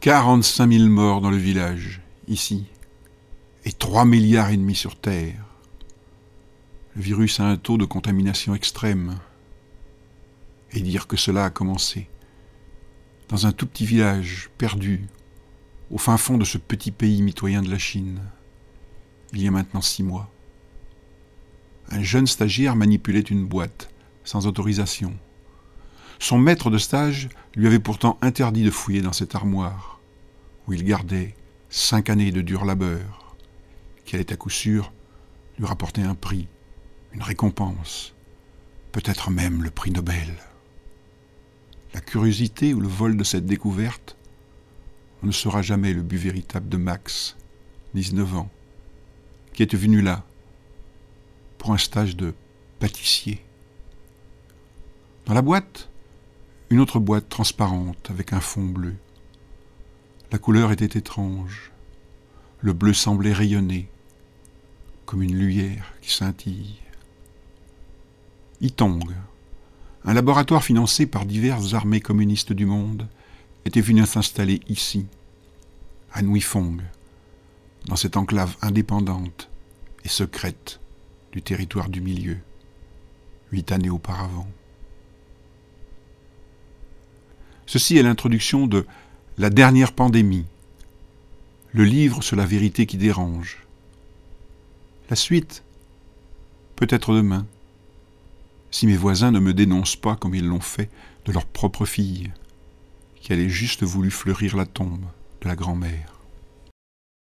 45 000 morts dans le village, ici, et 3 milliards et demi sur Terre. Le virus a un taux de contamination extrême. Et dire que cela a commencé dans un tout petit village perdu au fin fond de ce petit pays mitoyen de la Chine, il y a maintenant six mois. Un jeune stagiaire manipulait une boîte sans autorisation. Son maître de stage lui avait pourtant interdit de fouiller dans cette armoire, où il gardait cinq années de dur labeur, qui allait à coup sûr lui rapporter un prix, une récompense, peut-être même le prix Nobel. La curiosité ou le vol de cette découverte, ne saura jamais le but véritable de Max, 19 ans, qui est venu là pour un stage de pâtissier. Dans la boîte, une autre boîte transparente avec un fond bleu. La couleur était étrange. Le bleu semblait rayonner, comme une lumière qui scintille. Itong, un laboratoire financé par diverses armées communistes du monde, était venu s'installer ici, à Nuifong, dans cette enclave indépendante et secrète du territoire du milieu, huit années auparavant. Ceci est l'introduction de La dernière pandémie, le livre sur la vérité qui dérange. La suite, peut-être demain, si mes voisins ne me dénoncent pas comme ils l'ont fait de leur propre fille, qui avait juste voulu fleurir la tombe de la grand-mère.